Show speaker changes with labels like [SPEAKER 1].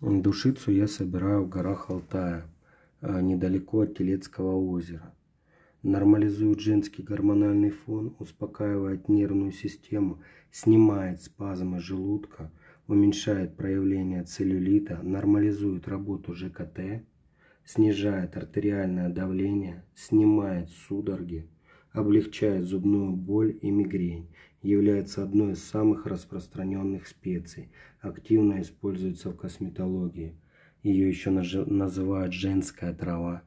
[SPEAKER 1] Душицу я собираю в горах Алтая, а, недалеко от Телецкого озера. Нормализует женский гормональный фон, успокаивает нервную систему, снимает спазмы желудка, уменьшает проявление целлюлита, нормализует работу ЖКТ, снижает артериальное давление, снимает судороги, облегчает зубную боль и мигрень, является одной из самых распространенных специй, активно используется в косметологии. Ее еще называют женская трава